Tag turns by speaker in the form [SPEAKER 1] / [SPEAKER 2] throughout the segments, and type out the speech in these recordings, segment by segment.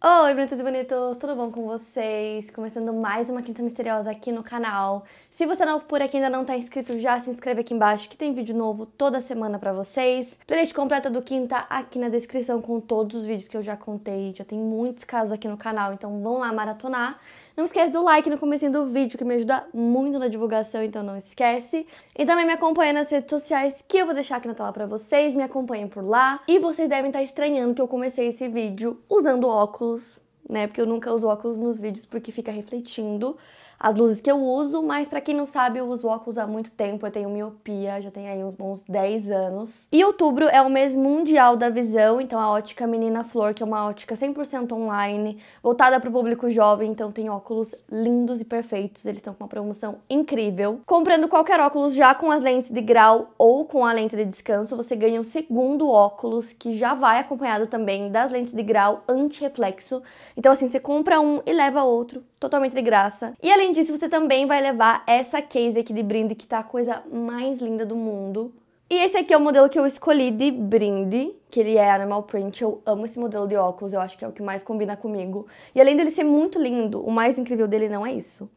[SPEAKER 1] Oi, bonitas e bonitos, tudo bom com vocês? Começando mais uma Quinta Misteriosa aqui no canal. Se você é não por aqui ainda não tá inscrito, já se inscreve aqui embaixo que tem vídeo novo toda semana para vocês. Playlist completa do Quinta aqui na descrição com todos os vídeos que eu já contei. Já tem muitos casos aqui no canal, então vão lá maratonar. Não esquece do like no começo do vídeo, que me ajuda muito na divulgação, então não esquece. E também me acompanha nas redes sociais, que eu vou deixar aqui na tela pra vocês, me acompanhem por lá. E vocês devem estar tá estranhando que eu comecei esse vídeo usando óculos, né? Porque eu nunca uso óculos nos vídeos, porque fica refletindo as luzes que eu uso, mas para quem não sabe, eu uso óculos há muito tempo, eu tenho miopia, já tenho aí uns bons 10 anos. E outubro é o mês mundial da visão, então a ótica Menina Flor, que é uma ótica 100% online, voltada para o público jovem, então tem óculos lindos e perfeitos, eles estão com uma promoção incrível. Comprando qualquer óculos já com as lentes de grau ou com a lente de descanso, você ganha um segundo óculos que já vai acompanhado também das lentes de grau anti-reflexo. Então assim, você compra um e leva outro totalmente de graça. E além disso, você também vai levar essa case aqui de brinde, que tá a coisa mais linda do mundo. E esse aqui é o modelo que eu escolhi de brinde, que ele é animal print. Eu amo esse modelo de óculos, eu acho que é o que mais combina comigo. E além dele ser muito lindo, o mais incrível dele não é isso.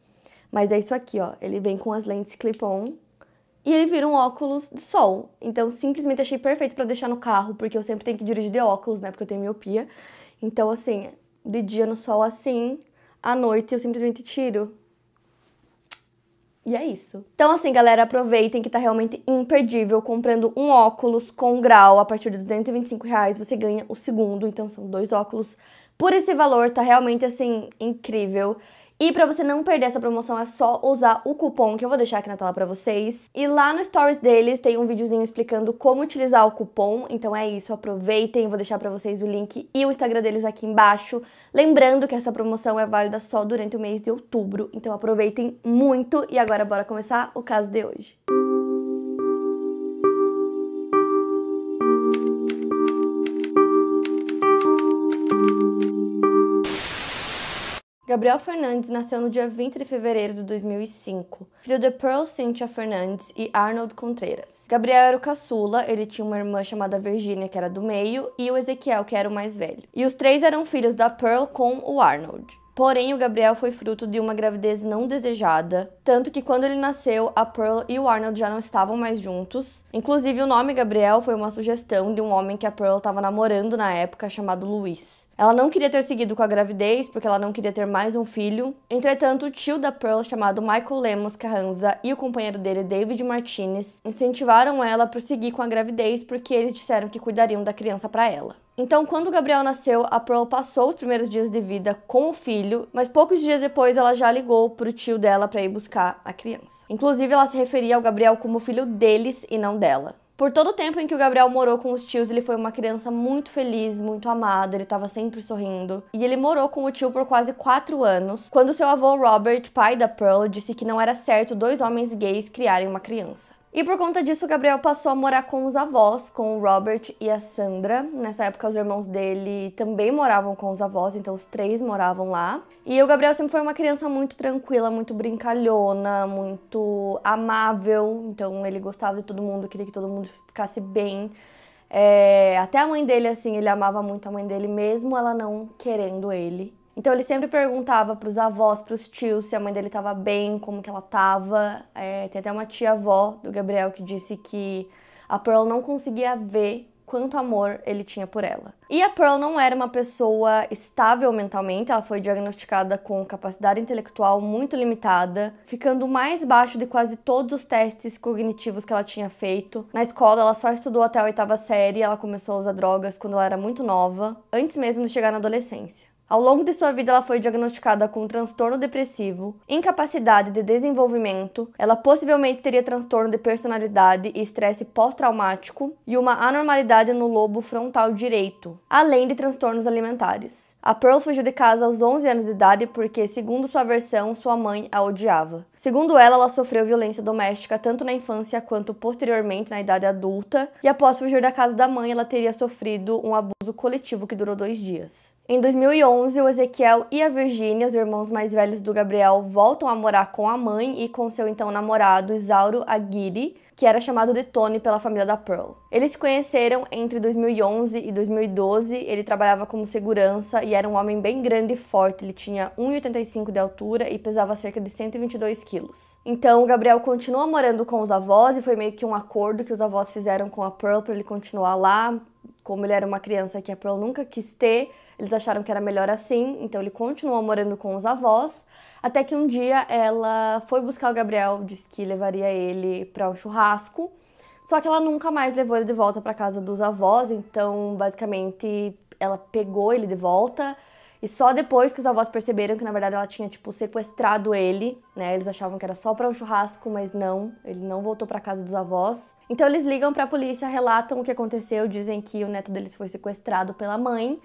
[SPEAKER 1] Mas é isso aqui, ó. Ele vem com as lentes clip-on e ele vira um óculos de sol. Então, simplesmente achei perfeito para deixar no carro, porque eu sempre tenho que dirigir de óculos, né? Porque eu tenho miopia. Então, assim, de dia no sol assim, à noite eu simplesmente tiro. E é isso. Então, assim, galera, aproveitem que tá realmente imperdível. Comprando um óculos com grau a partir de 225 reais, você ganha o segundo. Então, são dois óculos por esse valor. Tá realmente, assim, incrível. E para você não perder essa promoção é só usar o cupom que eu vou deixar aqui na tela para vocês. E lá no stories deles tem um videozinho explicando como utilizar o cupom. Então é isso, aproveitem, vou deixar para vocês o link e o Instagram deles aqui embaixo. Lembrando que essa promoção é válida só durante o mês de outubro, então aproveitem muito e agora bora começar o caso de hoje. Música Gabriel Fernandes nasceu no dia 20 de fevereiro de 2005, filho de Pearl Cynthia Fernandes e Arnold Contreras. Gabriel era o caçula, ele tinha uma irmã chamada Virginia, que era do meio, e o Ezequiel, que era o mais velho. E os três eram filhos da Pearl com o Arnold. Porém, o Gabriel foi fruto de uma gravidez não desejada, tanto que quando ele nasceu, a Pearl e o Arnold já não estavam mais juntos. Inclusive, o nome Gabriel foi uma sugestão de um homem que a Pearl estava namorando na época, chamado Luiz. Ela não queria ter seguido com a gravidez, porque ela não queria ter mais um filho. Entretanto, o tio da Pearl, chamado Michael Lemos Carranza, e o companheiro dele, David Martinez, incentivaram ela a prosseguir com a gravidez, porque eles disseram que cuidariam da criança para ela. Então, quando Gabriel nasceu, a Pearl passou os primeiros dias de vida com o filho, mas poucos dias depois ela já ligou para o tio dela para ir buscar a criança. Inclusive, ela se referia ao Gabriel como filho deles e não dela. Por todo o tempo em que o Gabriel morou com os tios, ele foi uma criança muito feliz, muito amada, ele estava sempre sorrindo. E ele morou com o tio por quase quatro anos, quando seu avô Robert, pai da Pearl, disse que não era certo dois homens gays criarem uma criança. E por conta disso, o Gabriel passou a morar com os avós, com o Robert e a Sandra. Nessa época, os irmãos dele também moravam com os avós, então os três moravam lá. E o Gabriel sempre foi uma criança muito tranquila, muito brincalhona, muito amável. Então ele gostava de todo mundo, queria que todo mundo ficasse bem. É... até a mãe dele, assim, ele amava muito a mãe dele, mesmo ela não querendo ele. Então ele sempre perguntava para os avós, para os tios, se a mãe dele estava bem, como que ela estava. É, tem até uma tia-avó do Gabriel que disse que a Pearl não conseguia ver quanto amor ele tinha por ela. E a Pearl não era uma pessoa estável mentalmente, ela foi diagnosticada com capacidade intelectual muito limitada, ficando mais baixo de quase todos os testes cognitivos que ela tinha feito. Na escola, ela só estudou até a oitava série, ela começou a usar drogas quando ela era muito nova, antes mesmo de chegar na adolescência. Ao longo de sua vida, ela foi diagnosticada com transtorno depressivo, incapacidade de desenvolvimento, ela possivelmente teria transtorno de personalidade e estresse pós-traumático e uma anormalidade no lobo frontal direito, além de transtornos alimentares. A Pearl fugiu de casa aos 11 anos de idade porque, segundo sua versão, sua mãe a odiava. Segundo ela, ela sofreu violência doméstica tanto na infância quanto posteriormente na idade adulta, e após fugir da casa da mãe, ela teria sofrido um abuso coletivo que durou dois dias. Em 2011, o Ezequiel e a Virgínia, os irmãos mais velhos do Gabriel, voltam a morar com a mãe e com seu então namorado, Isauro Aguirre, que era chamado de Tony pela família da Pearl. Eles se conheceram entre 2011 e 2012. Ele trabalhava como segurança e era um homem bem grande e forte. Ele tinha 1,85 de altura e pesava cerca de 122 quilos. Então, o Gabriel continuou morando com os avós e foi meio que um acordo que os avós fizeram com a Pearl para ele continuar lá, como ele era uma criança que a Pearl nunca quis ter, eles acharam que era melhor assim, então ele continuou morando com os avós, até que um dia ela foi buscar o Gabriel, disse que levaria ele para um churrasco, só que ela nunca mais levou ele de volta para casa dos avós, então basicamente ela pegou ele de volta e só depois que os avós perceberam que na verdade ela tinha tipo sequestrado ele, né? Eles achavam que era só para um churrasco, mas não, ele não voltou para casa dos avós. Então eles ligam para a polícia, relatam o que aconteceu, dizem que o neto deles foi sequestrado pela mãe.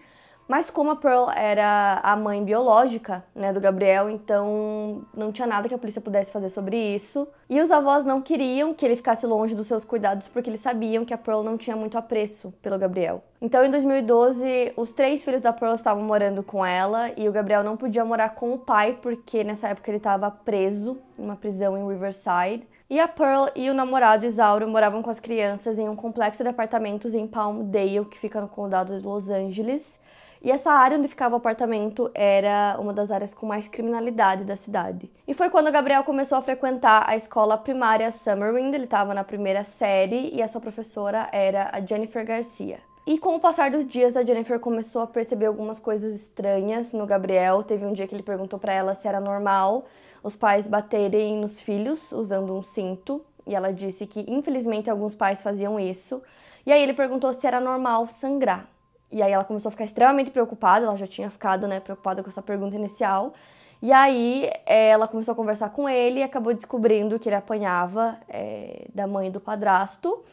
[SPEAKER 1] Mas como a Pearl era a mãe biológica né, do Gabriel, então não tinha nada que a polícia pudesse fazer sobre isso. E os avós não queriam que ele ficasse longe dos seus cuidados porque eles sabiam que a Pearl não tinha muito apreço pelo Gabriel. Então, em 2012, os três filhos da Pearl estavam morando com ela e o Gabriel não podia morar com o pai porque nessa época ele estava preso em uma prisão em Riverside. E a Pearl e o namorado Isauro moravam com as crianças em um complexo de apartamentos em Palmdale, que fica no condado de Los Angeles. E essa área onde ficava o apartamento era uma das áreas com mais criminalidade da cidade. E foi quando o Gabriel começou a frequentar a escola primária Summerwind, ele estava na primeira série e a sua professora era a Jennifer Garcia. E com o passar dos dias, a Jennifer começou a perceber algumas coisas estranhas no Gabriel. Teve um dia que ele perguntou para ela se era normal os pais baterem nos filhos usando um cinto. E ela disse que, infelizmente, alguns pais faziam isso. E aí ele perguntou se era normal sangrar. E aí ela começou a ficar extremamente preocupada, ela já tinha ficado, né, preocupada com essa pergunta inicial. E aí eh, ela começou a conversar com ele e acabou descobrindo que ele apanhava é, da mãe do padrasto.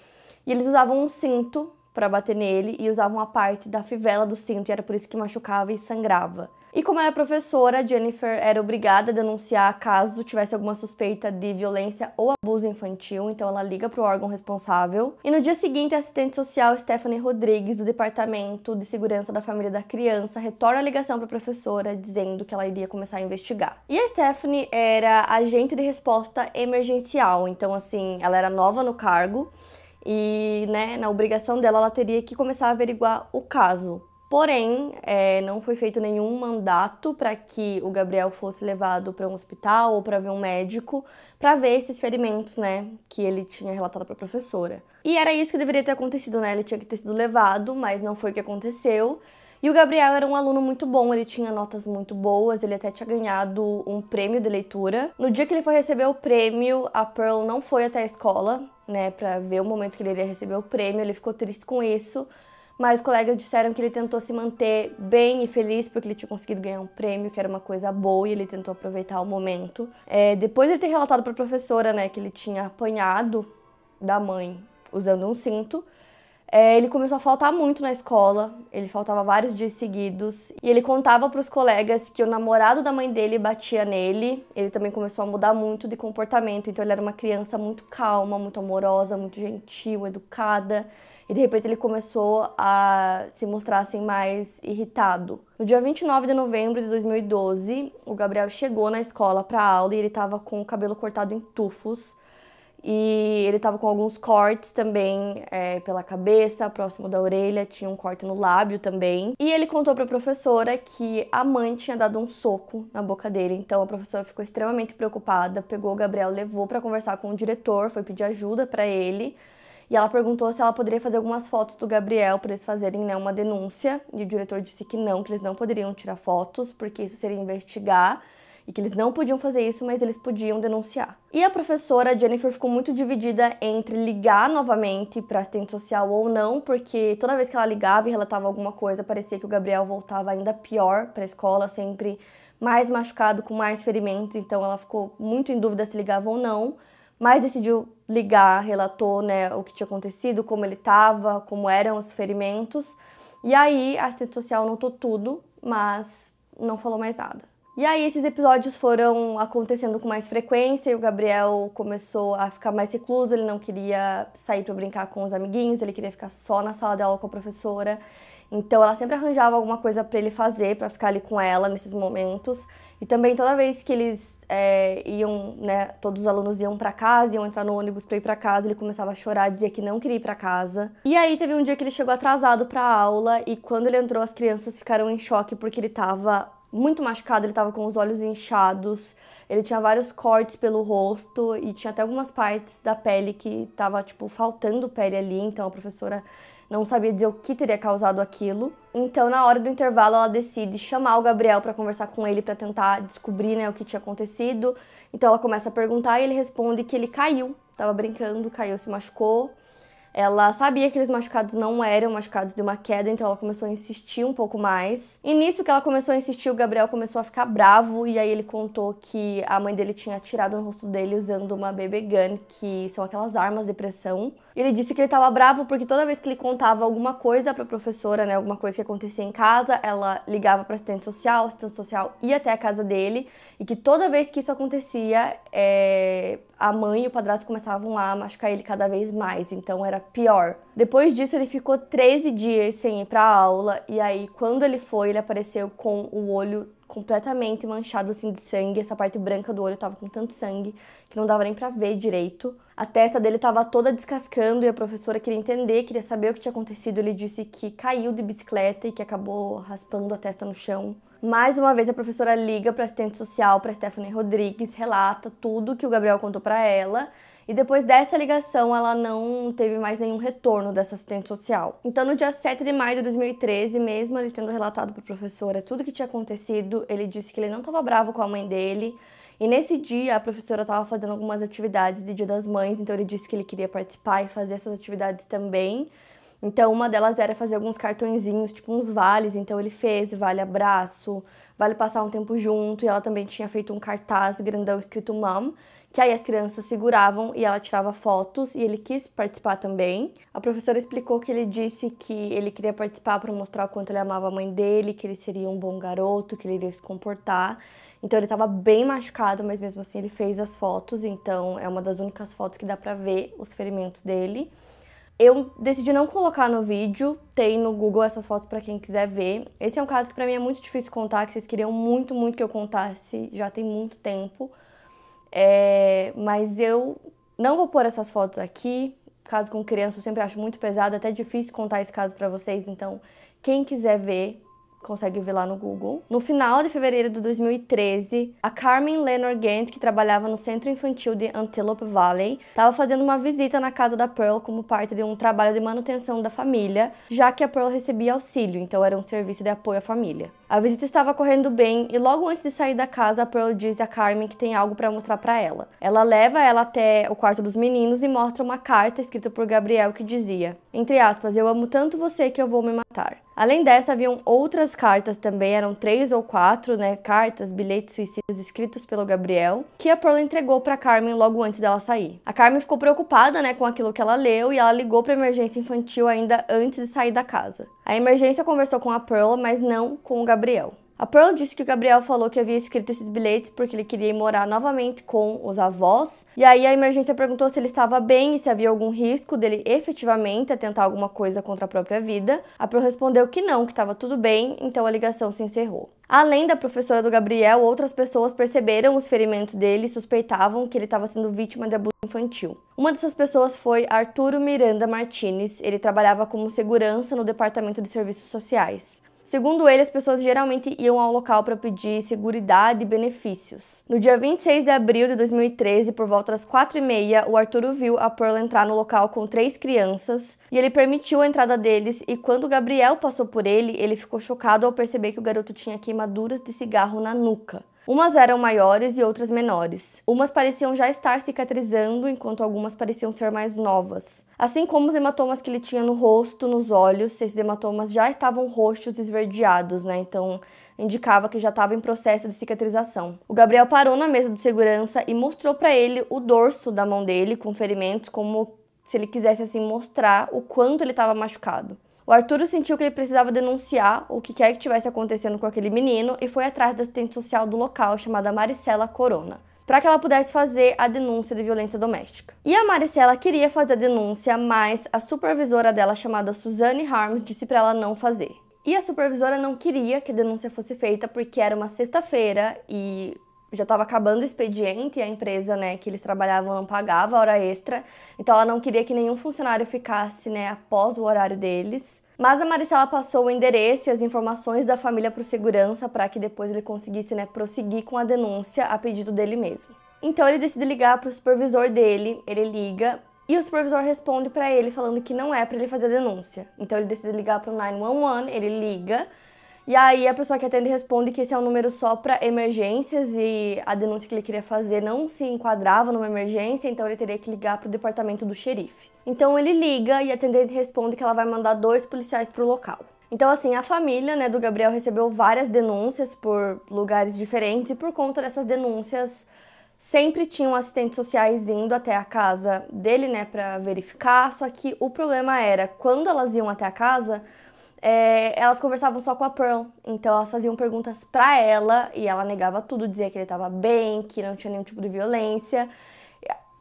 [SPEAKER 1] E eles usavam um cinto para bater nele e usavam a parte da fivela do cinto, e era por isso que machucava e sangrava. E como ela é professora, Jennifer era obrigada a denunciar caso tivesse alguma suspeita de violência ou abuso infantil, então ela liga para o órgão responsável. E no dia seguinte, a assistente social Stephanie Rodrigues, do Departamento de Segurança da Família da Criança, retorna a ligação para a professora dizendo que ela iria começar a investigar. E a Stephanie era agente de resposta emergencial, então assim, ela era nova no cargo e, né, na obrigação dela ela teria que começar a averiguar o caso. Porém, é, não foi feito nenhum mandato para que o Gabriel fosse levado para um hospital ou para ver um médico para ver esses ferimentos, né, que ele tinha relatado para a professora. E era isso que deveria ter acontecido, né? Ele tinha que ter sido levado, mas não foi o que aconteceu. E o Gabriel era um aluno muito bom, ele tinha notas muito boas, ele até tinha ganhado um prêmio de leitura. No dia que ele foi receber o prêmio, a Pearl não foi até a escola, né, para ver o momento que ele iria receber o prêmio, ele ficou triste com isso mas colegas disseram que ele tentou se manter bem e feliz porque ele tinha conseguido ganhar um prêmio, que era uma coisa boa, e ele tentou aproveitar o momento. É, depois de ter relatado para a professora né, que ele tinha apanhado da mãe usando um cinto, é, ele começou a faltar muito na escola, ele faltava vários dias seguidos, e ele contava para os colegas que o namorado da mãe dele batia nele. Ele também começou a mudar muito de comportamento, então ele era uma criança muito calma, muito amorosa, muito gentil, educada, e de repente ele começou a se mostrar assim mais irritado. No dia 29 de novembro de 2012, o Gabriel chegou na escola para aula e ele estava com o cabelo cortado em tufos e ele tava com alguns cortes também é, pela cabeça, próximo da orelha, tinha um corte no lábio também. E ele contou pra professora que a mãe tinha dado um soco na boca dele. Então a professora ficou extremamente preocupada, pegou o Gabriel, levou para conversar com o diretor, foi pedir ajuda para ele. E ela perguntou se ela poderia fazer algumas fotos do Gabriel para eles fazerem né, uma denúncia. E o diretor disse que não, que eles não poderiam tirar fotos, porque isso seria investigar e que eles não podiam fazer isso, mas eles podiam denunciar. E a professora Jennifer ficou muito dividida entre ligar novamente para assistente social ou não, porque toda vez que ela ligava e relatava alguma coisa, parecia que o Gabriel voltava ainda pior para a escola, sempre mais machucado, com mais ferimentos, então ela ficou muito em dúvida se ligava ou não mas decidiu ligar, relatou né, o que tinha acontecido, como ele estava, como eram os ferimentos. E aí a assistente social notou tudo, mas não falou mais nada. E aí esses episódios foram acontecendo com mais frequência e o Gabriel começou a ficar mais recluso, ele não queria sair para brincar com os amiguinhos, ele queria ficar só na sala de aula com a professora. Então ela sempre arranjava alguma coisa para ele fazer, para ficar ali com ela nesses momentos. E também toda vez que eles é, iam, né, todos os alunos iam para casa, iam entrar no ônibus para ir para casa, ele começava a chorar, dizia que não queria ir para casa. E aí teve um dia que ele chegou atrasado para aula e quando ele entrou as crianças ficaram em choque porque ele tava muito machucado, ele estava com os olhos inchados, ele tinha vários cortes pelo rosto e tinha até algumas partes da pele que estava tipo faltando pele ali, então a professora não sabia dizer o que teria causado aquilo. Então, na hora do intervalo, ela decide chamar o Gabriel para conversar com ele para tentar descobrir, né, o que tinha acontecido. Então, ela começa a perguntar e ele responde que ele caiu, estava brincando, caiu, se machucou ela sabia que aqueles machucados não eram machucados de uma queda, então ela começou a insistir um pouco mais. E nisso que ela começou a insistir, o Gabriel começou a ficar bravo e aí ele contou que a mãe dele tinha atirado no rosto dele usando uma BB gun, que são aquelas armas de pressão. Ele disse que ele estava bravo porque toda vez que ele contava alguma coisa para a professora, né, alguma coisa que acontecia em casa, ela ligava para assistente social, assistente social ia até a casa dele e que toda vez que isso acontecia, é, a mãe e o padrasto começavam a machucar ele cada vez mais, então era pior. Depois disso, ele ficou 13 dias sem ir para aula e aí quando ele foi, ele apareceu com o olho completamente manchado assim de sangue, essa parte branca do olho tava com tanto sangue que não dava nem para ver direito. A testa dele tava toda descascando e a professora queria entender, queria saber o que tinha acontecido. Ele disse que caiu de bicicleta e que acabou raspando a testa no chão. Mais uma vez a professora liga para assistente social, para Stephanie Rodrigues, relata tudo que o Gabriel contou para ela e depois dessa ligação, ela não teve mais nenhum retorno dessa assistente social. Então, no dia 7 de maio de 2013, mesmo ele tendo relatado para a professora é tudo o que tinha acontecido, ele disse que ele não estava bravo com a mãe dele. E nesse dia, a professora estava fazendo algumas atividades de Dia das Mães, então ele disse que ele queria participar e fazer essas atividades também. Então, uma delas era fazer alguns cartõezinhos, tipo uns vales. Então, ele fez vale abraço, vale passar um tempo junto. E ela também tinha feito um cartaz grandão escrito Mom, que aí as crianças seguravam e ela tirava fotos. E ele quis participar também. A professora explicou que ele disse que ele queria participar para mostrar o quanto ele amava a mãe dele, que ele seria um bom garoto, que ele iria se comportar. Então, ele estava bem machucado, mas mesmo assim, ele fez as fotos. Então, é uma das únicas fotos que dá para ver os ferimentos dele. Eu decidi não colocar no vídeo, tem no Google essas fotos para quem quiser ver. Esse é um caso que para mim é muito difícil contar, que vocês queriam muito, muito que eu contasse, já tem muito tempo. É, mas eu não vou pôr essas fotos aqui. Caso com criança eu sempre acho muito pesado, até difícil contar esse caso para vocês, então quem quiser ver consegue ver lá no Google. No final de fevereiro de 2013, a Carmen Lenore Gant, que trabalhava no Centro Infantil de Antelope Valley, estava fazendo uma visita na casa da Pearl como parte de um trabalho de manutenção da família, já que a Pearl recebia auxílio, então era um serviço de apoio à família. A visita estava correndo bem e logo antes de sair da casa, a Pearl diz a Carmen que tem algo para mostrar para ela. Ela leva ela até o quarto dos meninos e mostra uma carta escrita por Gabriel que dizia: "Entre aspas, eu amo tanto você que eu vou me matar". Além dessa, haviam outras cartas também, eram três ou quatro, né, cartas, bilhetes suicidas escritos pelo Gabriel, que a Pearl entregou para Carmen logo antes dela sair. A Carmen ficou preocupada, né, com aquilo que ela leu e ela ligou para emergência infantil ainda antes de sair da casa. A emergência conversou com a Pearl, mas não com o Gabriel. A Pearl disse que o Gabriel falou que havia escrito esses bilhetes porque ele queria ir morar novamente com os avós. E aí a emergência perguntou se ele estava bem e se havia algum risco dele efetivamente atentar alguma coisa contra a própria vida. A Pearl respondeu que não, que estava tudo bem, então a ligação se encerrou. Além da professora do Gabriel, outras pessoas perceberam os ferimentos dele e suspeitavam que ele estava sendo vítima de abuso infantil. Uma dessas pessoas foi Arturo Miranda Martinez. Ele trabalhava como segurança no departamento de serviços sociais. Segundo ele, as pessoas geralmente iam ao local para pedir seguridade e benefícios. No dia 26 de abril de 2013, por volta das 4h30, o Arturo viu a Pearl entrar no local com três crianças e ele permitiu a entrada deles e quando Gabriel passou por ele, ele ficou chocado ao perceber que o garoto tinha queimaduras de cigarro na nuca. Umas eram maiores e outras menores. Umas pareciam já estar cicatrizando, enquanto algumas pareciam ser mais novas. Assim como os hematomas que ele tinha no rosto, nos olhos, esses hematomas já estavam roxos e esverdeados, né? Então indicava que já estava em processo de cicatrização. O Gabriel parou na mesa de segurança e mostrou para ele o dorso da mão dele com ferimentos como se ele quisesse assim mostrar o quanto ele estava machucado. O Arturo sentiu que ele precisava denunciar o que quer que tivesse acontecendo com aquele menino e foi atrás da assistente social do local, chamada Maricela Corona, para que ela pudesse fazer a denúncia de violência doméstica. E a Maricela queria fazer a denúncia, mas a supervisora dela, chamada Suzanne Harms, disse para ela não fazer. E a supervisora não queria que a denúncia fosse feita porque era uma sexta-feira e já estava acabando o expediente e a empresa, né, que eles trabalhavam não pagava hora extra, então ela não queria que nenhum funcionário ficasse, né, após o horário deles. Mas a Maricela passou o endereço e as informações da família para o segurança para que depois ele conseguisse, né, prosseguir com a denúncia a pedido dele mesmo. Então ele decide ligar para o supervisor dele, ele liga e o supervisor responde para ele falando que não é para ele fazer a denúncia. Então ele decide ligar para o 911, ele liga e aí a pessoa que atende responde que esse é um número só para emergências e a denúncia que ele queria fazer não se enquadrava numa emergência, então ele teria que ligar para o departamento do xerife. Então ele liga e a atendente responde que ela vai mandar dois policiais para o local. Então, assim, a família né, do Gabriel recebeu várias denúncias por lugares diferentes e por conta dessas denúncias sempre tinham assistentes sociais indo até a casa dele, né, para verificar. Só que o problema era quando elas iam até a casa, é, elas conversavam só com a Pearl. Então elas faziam perguntas para ela e ela negava tudo, dizia que ele estava bem, que não tinha nenhum tipo de violência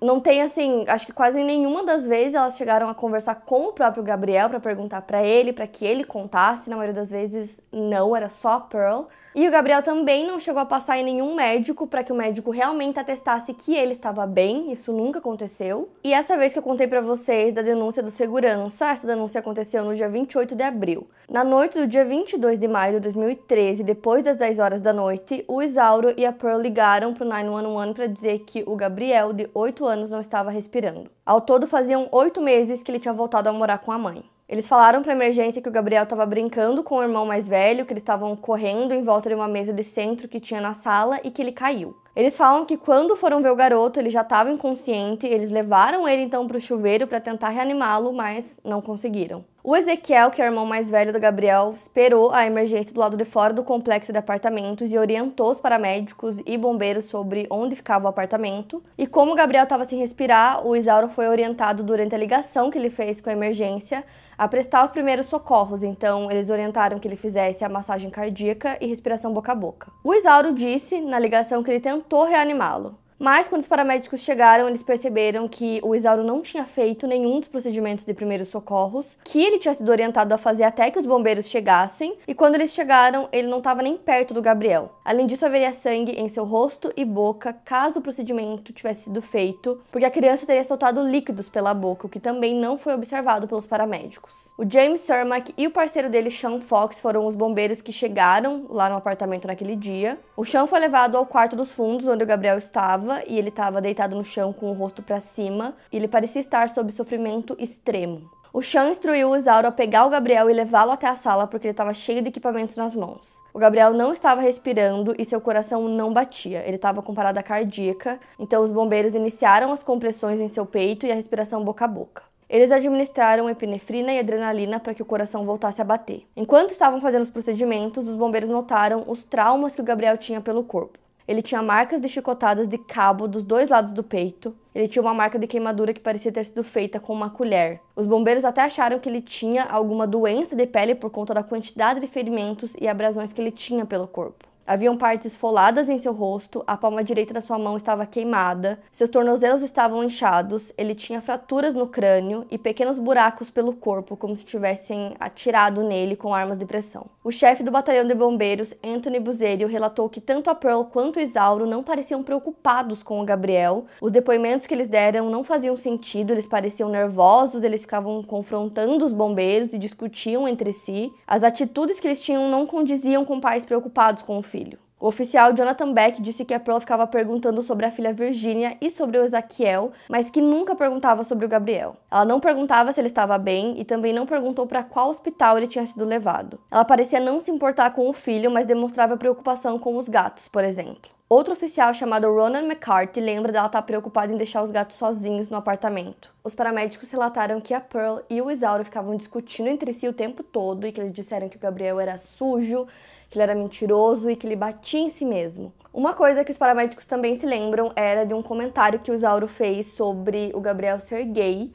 [SPEAKER 1] não tem assim, acho que quase nenhuma das vezes elas chegaram a conversar com o próprio Gabriel para perguntar para ele, para que ele contasse. Na maioria das vezes não, era só a Pearl. E o Gabriel também não chegou a passar em nenhum médico para que o médico realmente atestasse que ele estava bem. Isso nunca aconteceu. E essa vez que eu contei para vocês da denúncia do segurança, essa denúncia aconteceu no dia 28 de abril. Na noite do dia 22 de maio de 2013, depois das 10 horas da noite, o Isauro e a Pearl ligaram pro 911 para dizer que o Gabriel de 8 anos anos não estava respirando. Ao todo, faziam oito meses que ele tinha voltado a morar com a mãe. Eles falaram para emergência que o Gabriel estava brincando com o irmão mais velho, que eles estavam correndo em volta de uma mesa de centro que tinha na sala e que ele caiu. Eles falam que quando foram ver o garoto, ele já estava inconsciente, eles levaram ele então para o chuveiro para tentar reanimá-lo, mas não conseguiram. O Ezequiel, que é o irmão mais velho do Gabriel, esperou a emergência do lado de fora do complexo de apartamentos e orientou os paramédicos e bombeiros sobre onde ficava o apartamento. E como o Gabriel estava sem respirar, o Isauro foi orientado durante a ligação que ele fez com a emergência a prestar os primeiros socorros. Então, eles orientaram que ele fizesse a massagem cardíaca e respiração boca a boca. O Isauro disse na ligação que ele tentou reanimá-lo, mas quando os paramédicos chegaram, eles perceberam que o Isauro não tinha feito nenhum dos procedimentos de primeiros socorros, que ele tinha sido orientado a fazer até que os bombeiros chegassem, e quando eles chegaram, ele não estava nem perto do Gabriel. Além disso, haveria sangue em seu rosto e boca caso o procedimento tivesse sido feito, porque a criança teria soltado líquidos pela boca, o que também não foi observado pelos paramédicos. O James Cermak e o parceiro dele, Sean Fox, foram os bombeiros que chegaram lá no apartamento naquele dia. O Sean foi levado ao quarto dos fundos, onde o Gabriel estava estava e ele estava deitado no chão com o rosto para cima. E ele parecia estar sob sofrimento extremo. O Sean instruiu o Isauro a pegar o Gabriel e levá-lo até a sala porque ele estava cheio de equipamentos nas mãos. O Gabriel não estava respirando e seu coração não batia, ele estava com parada cardíaca, então os bombeiros iniciaram as compressões em seu peito e a respiração boca a boca. Eles administraram epinefrina e adrenalina para que o coração voltasse a bater. Enquanto estavam fazendo os procedimentos, os bombeiros notaram os traumas que o Gabriel tinha pelo corpo. Ele tinha marcas de chicotadas de cabo dos dois lados do peito. Ele tinha uma marca de queimadura que parecia ter sido feita com uma colher. Os bombeiros até acharam que ele tinha alguma doença de pele por conta da quantidade de ferimentos e abrasões que ele tinha pelo corpo. Haviam partes foladas em seu rosto, a palma direita da sua mão estava queimada, seus tornozelos estavam inchados, ele tinha fraturas no crânio e pequenos buracos pelo corpo, como se tivessem atirado nele com armas de pressão. O chefe do batalhão de bombeiros, Anthony Buzerio, relatou que tanto a Pearl quanto o Isauro não pareciam preocupados com o Gabriel. Os depoimentos que eles deram não faziam sentido, eles pareciam nervosos, eles ficavam confrontando os bombeiros e discutiam entre si. As atitudes que eles tinham não condiziam com pais preocupados com o filho. O oficial Jonathan Beck disse que a Pearl ficava perguntando sobre a filha Virginia e sobre o Ezaquiel, mas que nunca perguntava sobre o Gabriel. Ela não perguntava se ele estava bem e também não perguntou para qual hospital ele tinha sido levado. Ela parecia não se importar com o filho, mas demonstrava preocupação com os gatos, por exemplo. Outro oficial chamado Ronan McCarthy lembra dela estar tá preocupada em deixar os gatos sozinhos no apartamento. Os paramédicos relataram que a Pearl e o Isauro ficavam discutindo entre si o tempo todo e que eles disseram que o Gabriel era sujo, que ele era mentiroso e que ele batia em si mesmo. Uma coisa que os paramédicos também se lembram era de um comentário que o Isauro fez sobre o Gabriel ser gay.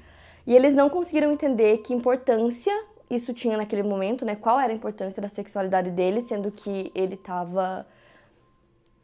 [SPEAKER 1] E eles não conseguiram entender que importância isso tinha naquele momento, né? Qual era a importância da sexualidade dele, sendo que ele estava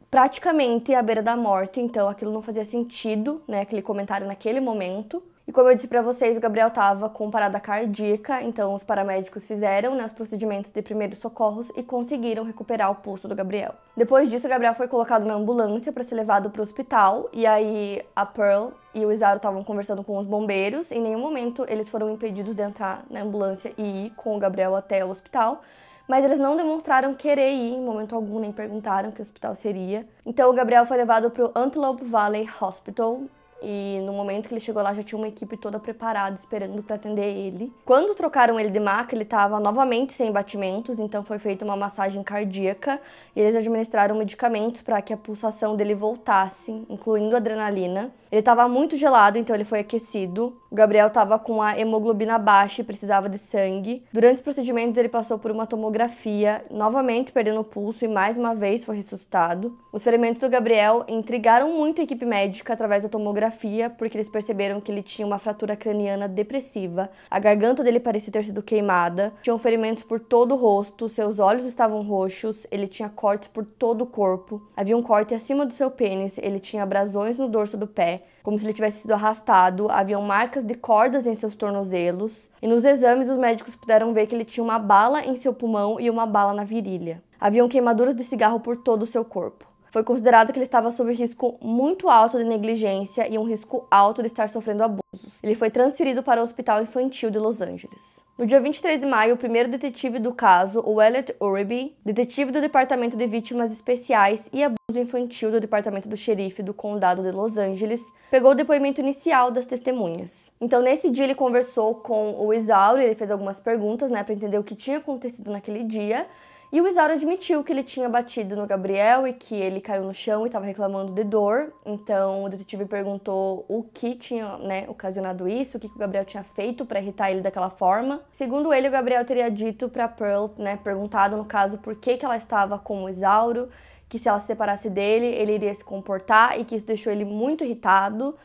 [SPEAKER 1] praticamente à beira da morte, então aquilo não fazia sentido, né, aquele comentário naquele momento. E como eu disse para vocês, o Gabriel estava com parada cardíaca, então os paramédicos fizeram né, os procedimentos de primeiros socorros e conseguiram recuperar o pulso do Gabriel. Depois disso, o Gabriel foi colocado na ambulância para ser levado para o hospital, e aí a Pearl e o Isaro estavam conversando com os bombeiros. Em nenhum momento eles foram impedidos de entrar na ambulância e ir com o Gabriel até o hospital mas eles não demonstraram querer ir em momento algum, nem perguntaram que hospital seria. Então o Gabriel foi levado para o Antelope Valley Hospital. E no momento que ele chegou lá, já tinha uma equipe toda preparada, esperando para atender ele. Quando trocaram ele de maca, ele estava novamente sem batimentos, então foi feita uma massagem cardíaca e eles administraram medicamentos para que a pulsação dele voltasse, incluindo adrenalina. Ele estava muito gelado, então ele foi aquecido. O Gabriel estava com a hemoglobina baixa e precisava de sangue. Durante os procedimentos, ele passou por uma tomografia, novamente perdendo o pulso e mais uma vez foi ressuscitado. Os ferimentos do Gabriel intrigaram muito a equipe médica através da tomografia, porque eles perceberam que ele tinha uma fratura craniana depressiva, a garganta dele parecia ter sido queimada, tinham ferimentos por todo o rosto, seus olhos estavam roxos, ele tinha cortes por todo o corpo, havia um corte acima do seu pênis, ele tinha abrasões no dorso do pé, como se ele tivesse sido arrastado, haviam marcas de cordas em seus tornozelos, e nos exames os médicos puderam ver que ele tinha uma bala em seu pulmão e uma bala na virilha. Haviam queimaduras de cigarro por todo o seu corpo foi considerado que ele estava sob risco muito alto de negligência e um risco alto de estar sofrendo abusos. Ele foi transferido para o Hospital Infantil de Los Angeles. No dia 23 de maio, o primeiro detetive do caso, o Elliot Uribe, detetive do Departamento de Vítimas Especiais e Abuso Infantil do Departamento do Xerife do Condado de Los Angeles, pegou o depoimento inicial das testemunhas. Então, nesse dia, ele conversou com o Isauro, ele fez algumas perguntas, né, para entender o que tinha acontecido naquele dia. E o Isauro admitiu que ele tinha batido no Gabriel e que ele caiu no chão e estava reclamando de dor. Então o detetive perguntou o que tinha né, ocasionado isso, o que, que o Gabriel tinha feito para irritar ele daquela forma. Segundo ele, o Gabriel teria dito para Pearl, né, perguntado no caso por que, que ela estava com o Isauro, que se ela se separasse dele, ele iria se comportar e que isso deixou ele muito irritado.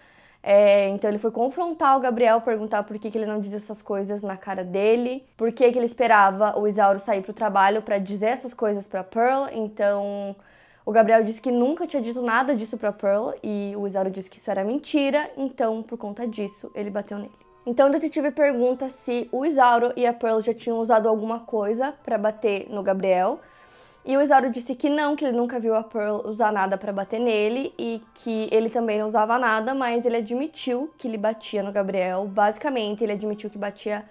[SPEAKER 1] É, então ele foi confrontar o Gabriel, perguntar por que, que ele não diz essas coisas na cara dele, por que, que ele esperava o Isauro sair pro trabalho para dizer essas coisas para Pearl. Então o Gabriel disse que nunca tinha dito nada disso para Pearl e o Isauro disse que isso era mentira, então por conta disso ele bateu nele. Então o detetive pergunta se o Isauro e a Pearl já tinham usado alguma coisa para bater no Gabriel. E o Isauro disse que não, que ele nunca viu a Pearl usar nada para bater nele e que ele também não usava nada, mas ele admitiu que ele batia no Gabriel. Basicamente, ele admitiu que batia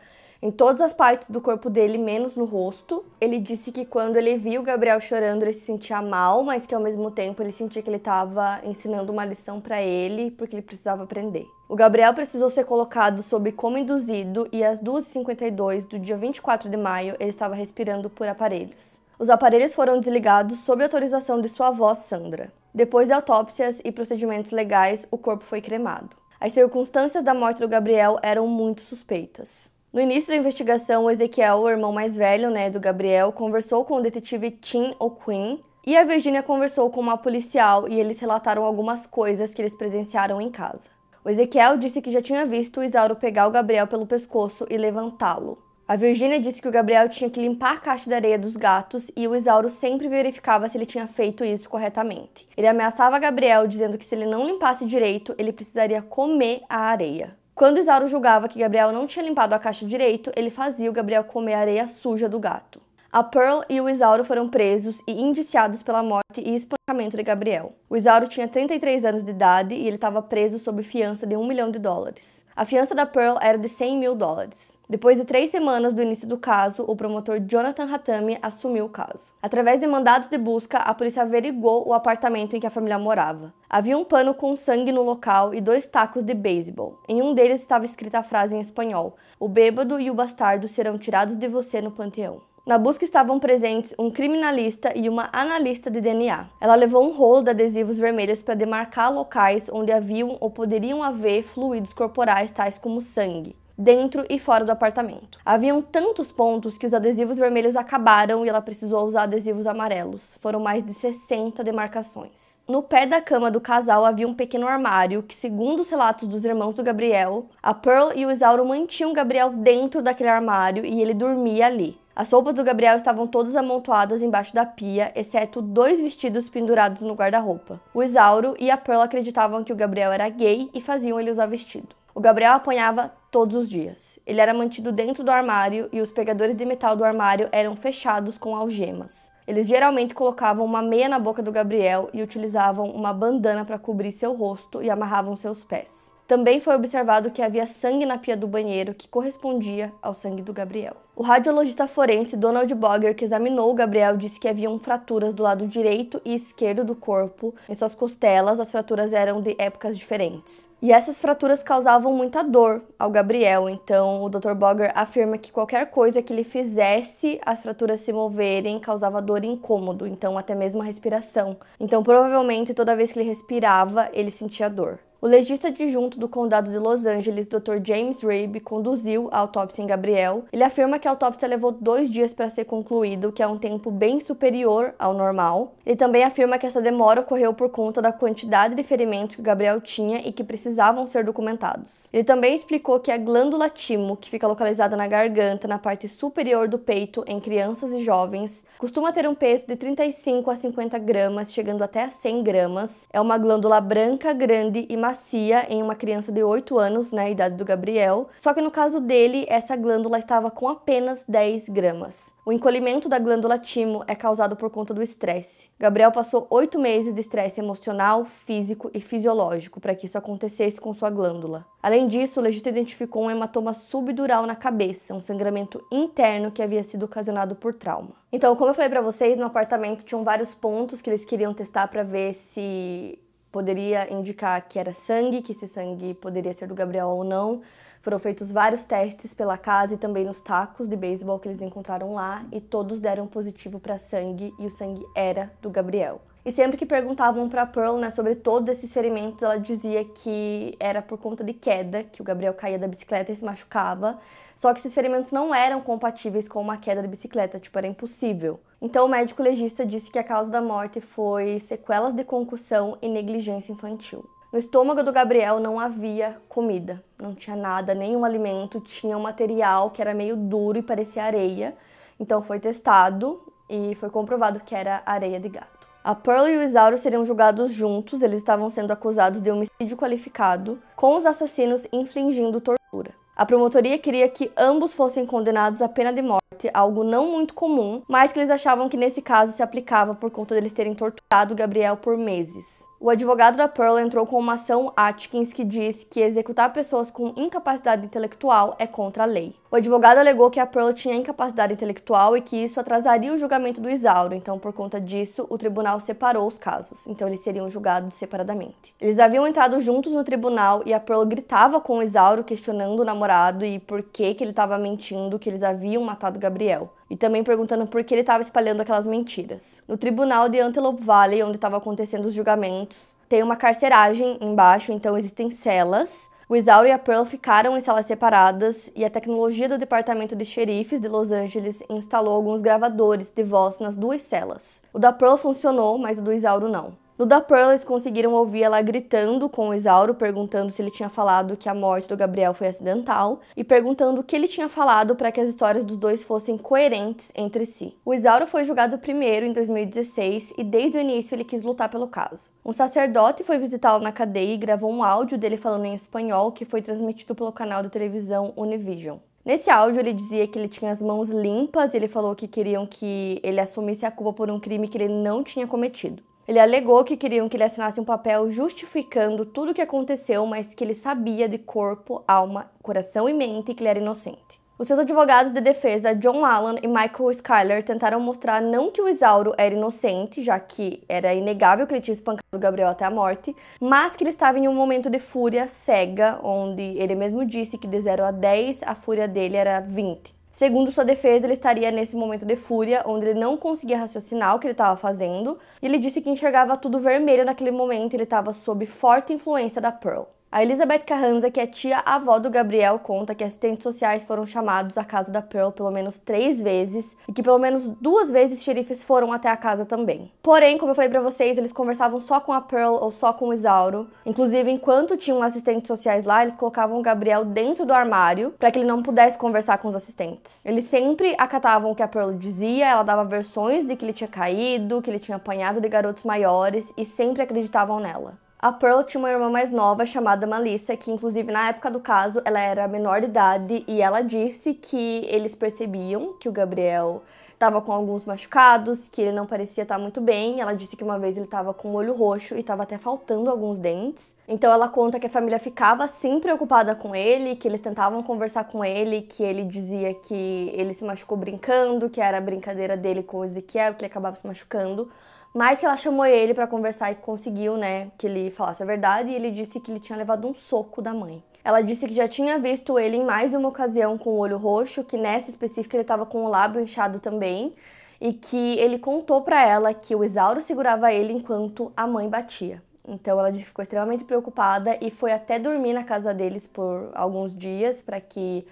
[SPEAKER 1] em todas as partes do corpo dele, menos no rosto. Ele disse que quando ele viu o Gabriel chorando, ele se sentia mal, mas que ao mesmo tempo ele sentia que ele estava ensinando uma lição para ele, porque ele precisava aprender. O Gabriel precisou ser colocado sob como induzido e às 2h52 do dia 24 de maio ele estava respirando por aparelhos. Os aparelhos foram desligados sob autorização de sua avó, Sandra. Depois de autópsias e procedimentos legais, o corpo foi cremado. As circunstâncias da morte do Gabriel eram muito suspeitas. No início da investigação, o Ezequiel, o irmão mais velho né, do Gabriel, conversou com o detetive Tim O'Quinn e a Virginia conversou com uma policial e eles relataram algumas coisas que eles presenciaram em casa. O Ezequiel disse que já tinha visto o Isauro pegar o Gabriel pelo pescoço e levantá-lo. A Virgínia disse que o Gabriel tinha que limpar a caixa de areia dos gatos e o Isauro sempre verificava se ele tinha feito isso corretamente. Ele ameaçava Gabriel dizendo que se ele não limpasse direito, ele precisaria comer a areia. Quando Isauro julgava que Gabriel não tinha limpado a caixa direito, ele fazia o Gabriel comer a areia suja do gato. A Pearl e o Isauro foram presos e indiciados pela morte e espancamento de Gabriel. O Isauro tinha 33 anos de idade e ele estava preso sob fiança de 1 milhão de dólares. A fiança da Pearl era de 100 mil dólares. Depois de três semanas do início do caso, o promotor Jonathan Hatami assumiu o caso. Através de mandados de busca, a polícia averigou o apartamento em que a família morava. Havia um pano com sangue no local e dois tacos de beisebol. Em um deles estava escrita a frase em espanhol: O bêbado e o bastardo serão tirados de você no panteão. Na busca estavam presentes um criminalista e uma analista de DNA. Ela levou um rolo de adesivos vermelhos para demarcar locais onde haviam ou poderiam haver fluidos corporais tais como sangue dentro e fora do apartamento. Haviam tantos pontos que os adesivos vermelhos acabaram e ela precisou usar adesivos amarelos. Foram mais de 60 demarcações. No pé da cama do casal havia um pequeno armário que, segundo os relatos dos irmãos do Gabriel, a Pearl e o Isauro mantinham o Gabriel dentro daquele armário e ele dormia ali. As roupas do Gabriel estavam todas amontoadas embaixo da pia, exceto dois vestidos pendurados no guarda-roupa. O Isauro e a Pearl acreditavam que o Gabriel era gay e faziam ele usar vestido. O Gabriel apanhava todos os dias. Ele era mantido dentro do armário e os pegadores de metal do armário eram fechados com algemas. Eles geralmente colocavam uma meia na boca do Gabriel e utilizavam uma bandana para cobrir seu rosto e amarravam seus pés. Também foi observado que havia sangue na pia do banheiro que correspondia ao sangue do Gabriel. O radiologista forense Donald Bogger, que examinou o Gabriel, disse que haviam fraturas do lado direito e esquerdo do corpo. Em suas costelas, as fraturas eram de épocas diferentes. E essas fraturas causavam muita dor ao Gabriel, então o Dr. Bogger afirma que qualquer coisa que ele fizesse as fraturas se moverem causava dor e incômodo, então até mesmo a respiração. Então provavelmente toda vez que ele respirava, ele sentia dor. O legista adjunto do Condado de Los Angeles, Dr. James Rabe, conduziu a autópsia em Gabriel. Ele afirma que a autópsia levou dois dias para ser concluído, o que é um tempo bem superior ao normal. Ele também afirma que essa demora ocorreu por conta da quantidade de ferimentos que Gabriel tinha e que precisavam ser documentados. Ele também explicou que a é glândula timo, que fica localizada na garganta, na parte superior do peito, em crianças e jovens, costuma ter um peso de 35 a 50 gramas, chegando até a 100 gramas. É uma glândula branca, grande e macia em uma criança de 8 anos, na né, idade do Gabriel, só que no caso dele, essa glândula estava com apenas 10 gramas. O encolhimento da glândula timo é causado por conta do estresse. Gabriel passou oito meses de estresse emocional, físico e fisiológico para que isso acontecesse com sua glândula. Além disso, o legista identificou um hematoma subdural na cabeça, um sangramento interno que havia sido ocasionado por trauma. Então, como eu falei para vocês, no apartamento tinham vários pontos que eles queriam testar para ver se poderia indicar que era sangue, que esse sangue poderia ser do Gabriel ou não. Foram feitos vários testes pela casa e também nos tacos de beisebol que eles encontraram lá e todos deram positivo para sangue e o sangue era do Gabriel. E sempre que perguntavam para Pearl, né, sobre todos esses ferimentos, ela dizia que era por conta de queda, que o Gabriel caía da bicicleta e se machucava. Só que esses ferimentos não eram compatíveis com uma queda de bicicleta, tipo, era impossível. Então o médico legista disse que a causa da morte foi sequelas de concussão e negligência infantil. No estômago do Gabriel não havia comida, não tinha nada, nenhum alimento, tinha um material que era meio duro e parecia areia. Então foi testado e foi comprovado que era areia de gato. A Pearl e o Isauro seriam julgados juntos, eles estavam sendo acusados de homicídio qualificado, com os assassinos infligindo tortura. A promotoria queria que ambos fossem condenados à pena de morte, algo não muito comum, mas que eles achavam que nesse caso se aplicava por conta deles terem torturado Gabriel por meses. O advogado da Pearl entrou com uma ação Atkins que diz que executar pessoas com incapacidade intelectual é contra a lei. O advogado alegou que a Pearl tinha incapacidade intelectual e que isso atrasaria o julgamento do Isauro, então por conta disso o tribunal separou os casos, então eles seriam julgados separadamente. Eles haviam entrado juntos no tribunal e a Pearl gritava com o Isauro questionando o namorado e por que que ele estava mentindo que eles haviam matado Gabriel e também perguntando por que ele estava espalhando aquelas mentiras. No tribunal de Antelope Valley, onde estavam acontecendo os julgamentos, tem uma carceragem embaixo, então existem celas. O Isauro e a Pearl ficaram em salas separadas e a tecnologia do Departamento de Xerifes de Los Angeles instalou alguns gravadores de voz nas duas celas. O da Pearl funcionou, mas o do Isauro não. No da Pearl, eles conseguiram ouvir ela gritando com o Isauro, perguntando se ele tinha falado que a morte do Gabriel foi acidental e perguntando o que ele tinha falado para que as histórias dos dois fossem coerentes entre si. O Isauro foi julgado primeiro em 2016 e desde o início ele quis lutar pelo caso. Um sacerdote foi visitá-lo na cadeia e gravou um áudio dele falando em espanhol que foi transmitido pelo canal de televisão Univision. Nesse áudio, ele dizia que ele tinha as mãos limpas e ele falou que queriam que ele assumisse a culpa por um crime que ele não tinha cometido. Ele alegou que queriam que ele assinasse um papel justificando tudo o que aconteceu, mas que ele sabia de corpo, alma, coração e mente que ele era inocente. Os seus advogados de defesa, John Allen e Michael Schuyler, tentaram mostrar não que o Isauro era inocente, já que era inegável que ele tinha espancado o Gabriel até a morte, mas que ele estava em um momento de fúria cega, onde ele mesmo disse que de 0 a 10 a fúria dele era 20. Segundo sua defesa, ele estaria nesse momento de fúria, onde ele não conseguia raciocinar o que ele estava fazendo, e ele disse que enxergava tudo vermelho naquele momento, ele estava sob forte influência da Pearl. A Elizabeth Carranza, que é tia-avó do Gabriel, conta que assistentes sociais foram chamados à casa da Pearl pelo menos três vezes e que pelo menos duas vezes xerifes foram até a casa também. Porém, como eu falei para vocês, eles conversavam só com a Pearl ou só com o Isauro. Inclusive, enquanto tinham assistentes sociais lá, eles colocavam o Gabriel dentro do armário para que ele não pudesse conversar com os assistentes. Eles sempre acatavam o que a Pearl dizia, ela dava versões de que ele tinha caído, que ele tinha apanhado de garotos maiores e sempre acreditavam nela. A Pearl tinha uma irmã mais nova chamada Malissa, que inclusive na época do caso ela era menor de idade e ela disse que eles percebiam que o Gabriel estava com alguns machucados, que ele não parecia estar tá muito bem. Ela disse que uma vez ele estava com o olho roxo e estava até faltando alguns dentes. Então ela conta que a família ficava sim preocupada com ele, que eles tentavam conversar com ele, que ele dizia que ele se machucou brincando, que era a brincadeira dele com o Ezequiel, que ele acabava se machucando. Mas que ela chamou ele para conversar e conseguiu, né, que ele falasse a verdade e ele disse que ele tinha levado um soco da mãe. Ela disse que já tinha visto ele em mais uma ocasião com o olho roxo, que nessa específica ele estava com o lábio inchado também, e que ele contou para ela que o Isauro segurava ele enquanto a mãe batia. Então ela disse que ficou extremamente preocupada e foi até dormir na casa deles por alguns dias para que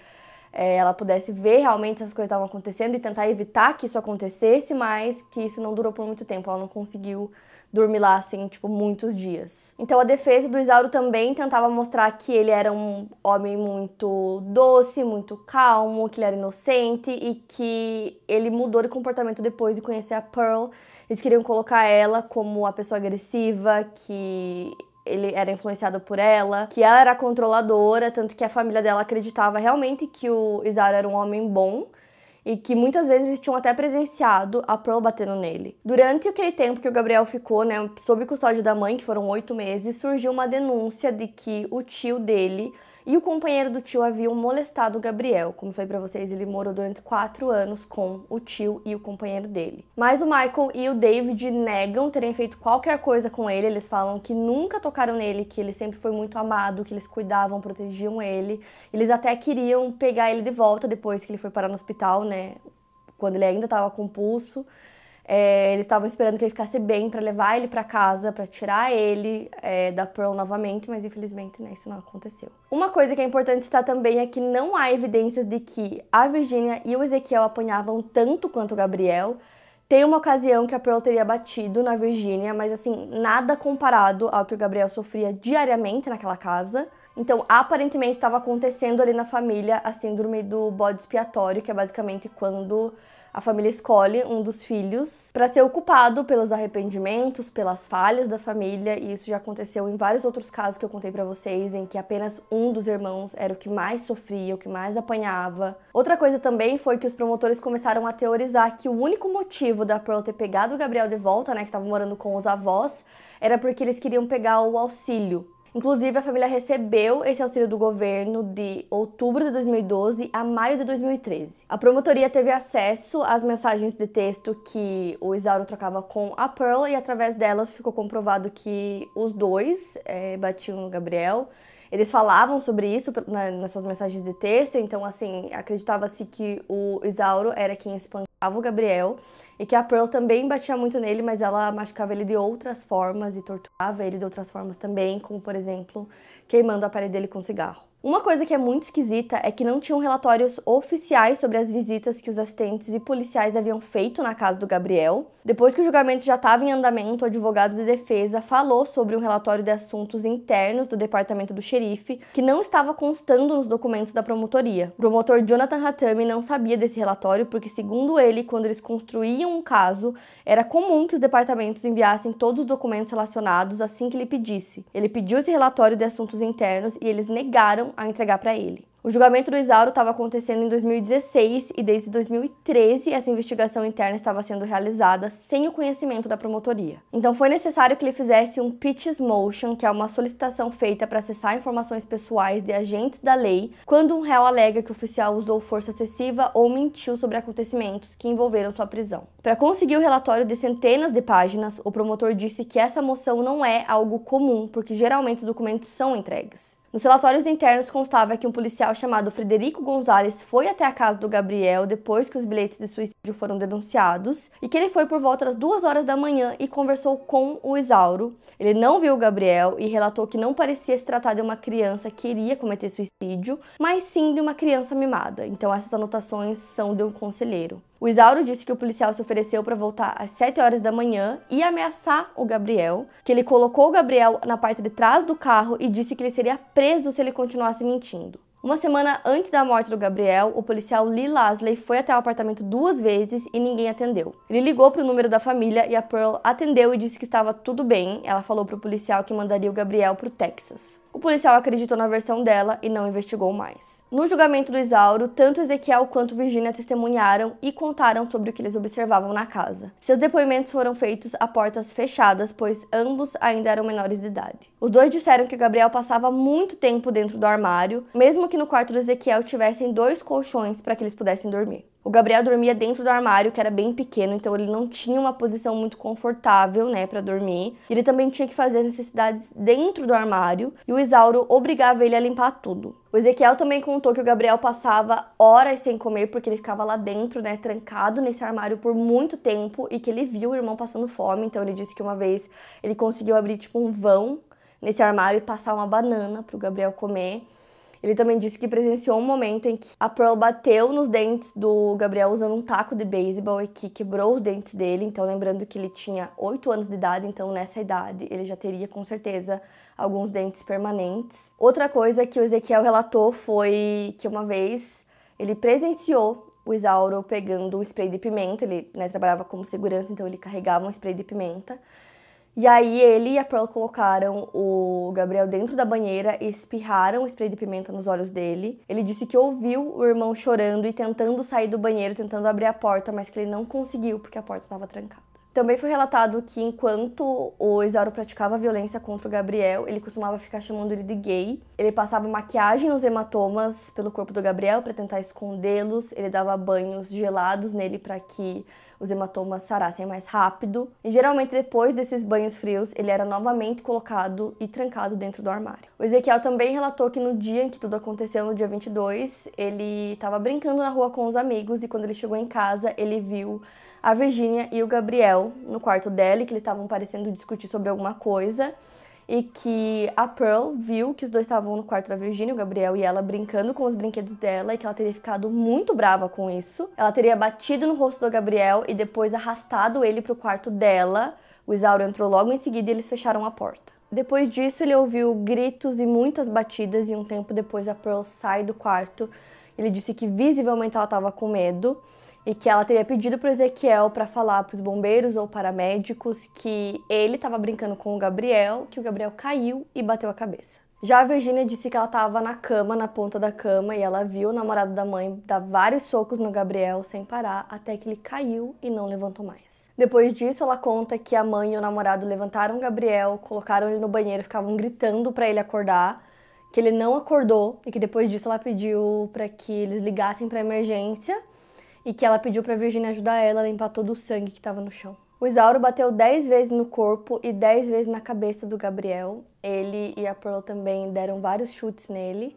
[SPEAKER 1] é, ela pudesse ver realmente essas coisas estavam acontecendo e tentar evitar que isso acontecesse, mas que isso não durou por muito tempo. Ela não conseguiu dormir lá assim, tipo, muitos dias. Então a defesa do Isauro também tentava mostrar que ele era um homem muito doce, muito calmo, que ele era inocente e que ele mudou de comportamento depois de conhecer a Pearl. Eles queriam colocar ela como a pessoa agressiva que ele era influenciado por ela, que ela era controladora, tanto que a família dela acreditava realmente que o Isaro era um homem bom, e que muitas vezes tinham até presenciado a Pearl batendo nele. Durante aquele tempo que o Gabriel ficou, né, sob custódia da mãe, que foram oito meses, surgiu uma denúncia de que o tio dele e o companheiro do tio haviam molestado o Gabriel. Como falei para vocês, ele morou durante quatro anos com o tio e o companheiro dele. Mas o Michael e o David negam terem feito qualquer coisa com ele. Eles falam que nunca tocaram nele, que ele sempre foi muito amado, que eles cuidavam, protegiam ele. Eles até queriam pegar ele de volta depois que ele foi parar no hospital, né? né? Quando ele ainda estava com pulso. É, eles estavam esperando que ele ficasse bem para levar ele para casa, para tirar ele é, da Pearl novamente, mas infelizmente né, isso não aconteceu. Uma coisa que é importante citar também é que não há evidências de que a Virginia e o Ezequiel apanhavam tanto quanto o Gabriel. Tem uma ocasião que a Pearl teria batido na Virginia, mas assim, nada comparado ao que o Gabriel sofria diariamente naquela casa. Então, aparentemente estava acontecendo ali na família a síndrome do bode expiatório, que é basicamente quando a família escolhe um dos filhos para ser ocupado pelos arrependimentos, pelas falhas da família, e isso já aconteceu em vários outros casos que eu contei para vocês, em que apenas um dos irmãos era o que mais sofria, o que mais apanhava. Outra coisa também foi que os promotores começaram a teorizar que o único motivo da Pearl ter pegado o Gabriel de volta, né, que estava morando com os avós, era porque eles queriam pegar o auxílio Inclusive, a família recebeu esse auxílio do governo de outubro de 2012 a maio de 2013. A promotoria teve acesso às mensagens de texto que o Isauro trocava com a Pearl e através delas ficou comprovado que os dois é, batiam no Gabriel. Eles falavam sobre isso nessas mensagens de texto, então assim, acreditava-se que o Isauro era quem espancava o Gabriel e que a Pearl também batia muito nele, mas ela machucava ele de outras formas e torturava ele de outras formas também, como por exemplo, queimando a parede dele com cigarro. Uma coisa que é muito esquisita é que não tinham relatórios oficiais sobre as visitas que os assistentes e policiais haviam feito na casa do Gabriel. Depois que o julgamento já estava em andamento, o advogado de defesa falou sobre um relatório de assuntos internos do departamento do xerife que não estava constando nos documentos da promotoria. O promotor Jonathan Hatami não sabia desse relatório porque, segundo ele, quando eles construíam nenhum caso, era comum que os departamentos enviassem todos os documentos relacionados assim que ele pedisse. Ele pediu esse relatório de assuntos internos e eles negaram a entregar para ele. O julgamento do Isauro estava acontecendo em 2016 e desde 2013 essa investigação interna estava sendo realizada sem o conhecimento da promotoria. Então foi necessário que ele fizesse um Pitches Motion, que é uma solicitação feita para acessar informações pessoais de agentes da lei quando um réu alega que o oficial usou força excessiva ou mentiu sobre acontecimentos que envolveram sua prisão. Para conseguir o relatório de centenas de páginas, o promotor disse que essa moção não é algo comum, porque geralmente os documentos são entregues. Nos relatórios internos constava que um policial chamado Frederico Gonzalez foi até a casa do Gabriel depois que os bilhetes de suicídio foram denunciados e que ele foi por volta das duas horas da manhã e conversou com o Isauro. Ele não viu o Gabriel e relatou que não parecia se tratar de uma criança que iria cometer suicídio, mas sim de uma criança mimada. Então essas anotações são de um conselheiro. O Isauro disse que o policial se ofereceu para voltar às 7 horas da manhã e ameaçar o Gabriel, que ele colocou o Gabriel na parte de trás do carro e disse que ele seria preso se ele continuasse mentindo. Uma semana antes da morte do Gabriel, o policial Lee Lasley foi até o apartamento duas vezes e ninguém atendeu. Ele ligou para o número da família e a Pearl atendeu e disse que estava tudo bem. Ela falou para o policial que mandaria o Gabriel para o Texas. O policial acreditou na versão dela e não investigou mais. No julgamento do Isauro, tanto Ezequiel quanto Virginia testemunharam e contaram sobre o que eles observavam na casa. Seus depoimentos foram feitos a portas fechadas, pois ambos ainda eram menores de idade. Os dois disseram que Gabriel passava muito tempo dentro do armário, mesmo que no quarto do Ezequiel tivessem dois colchões para que eles pudessem dormir. O Gabriel dormia dentro do armário, que era bem pequeno, então ele não tinha uma posição muito confortável, né, para dormir. Ele também tinha que fazer as necessidades dentro do armário e o Isauro obrigava ele a limpar tudo. O Ezequiel também contou que o Gabriel passava horas sem comer porque ele ficava lá dentro, né, trancado nesse armário por muito tempo e que ele viu o irmão passando fome, então ele disse que uma vez ele conseguiu abrir tipo um vão nesse armário e passar uma banana para o Gabriel comer. Ele também disse que presenciou um momento em que a Pearl bateu nos dentes do Gabriel usando um taco de beisebol e que quebrou os dentes dele. Então, lembrando que ele tinha 8 anos de idade, então nessa idade ele já teria com certeza alguns dentes permanentes. Outra coisa que o Ezequiel relatou foi que uma vez ele presenciou o Isauro pegando um spray de pimenta. Ele né, trabalhava como segurança, então ele carregava um spray de pimenta. E aí ele e a Pearl colocaram o Gabriel dentro da banheira e espirraram spray de pimenta nos olhos dele. Ele disse que ouviu o irmão chorando e tentando sair do banheiro, tentando abrir a porta, mas que ele não conseguiu porque a porta estava trancada. Também foi relatado que enquanto o Isauro praticava violência contra o Gabriel, ele costumava ficar chamando ele de gay. Ele passava maquiagem nos hematomas pelo corpo do Gabriel para tentar escondê-los. Ele dava banhos gelados nele para que os hematomas sarassem mais rápido. E geralmente depois desses banhos frios, ele era novamente colocado e trancado dentro do armário. O Ezequiel também relatou que no dia em que tudo aconteceu, no dia 22, ele estava brincando na rua com os amigos e quando ele chegou em casa, ele viu a Virginia e o Gabriel no quarto dela, que eles estavam parecendo discutir sobre alguma coisa e que a Pearl viu que os dois estavam no quarto da Virginia, o Gabriel e ela, brincando com os brinquedos dela e que ela teria ficado muito brava com isso. Ela teria batido no rosto do Gabriel e depois arrastado ele para o quarto dela. O Isauro entrou logo em seguida e eles fecharam a porta. Depois disso, ele ouviu gritos e muitas batidas, e um tempo depois a Pearl sai do quarto. Ele disse que visivelmente ela estava com medo e que ela teria pedido para Ezequiel para falar para os bombeiros ou paramédicos que ele estava brincando com o Gabriel, que o Gabriel caiu e bateu a cabeça. Já a Virginia disse que ela estava na cama, na ponta da cama, e ela viu o namorado da mãe dar vários socos no Gabriel sem parar até que ele caiu e não levantou mais. Depois disso, ela conta que a mãe e o namorado levantaram o Gabriel, colocaram ele no banheiro, ficavam gritando para ele acordar, que ele não acordou e que depois disso ela pediu para que eles ligassem para emergência e que ela pediu para Virginia ajudar ela a limpar todo o sangue que estava no chão. O Isauro bateu 10 vezes no corpo e 10 vezes na cabeça do Gabriel. Ele e a Pearl também deram vários chutes nele.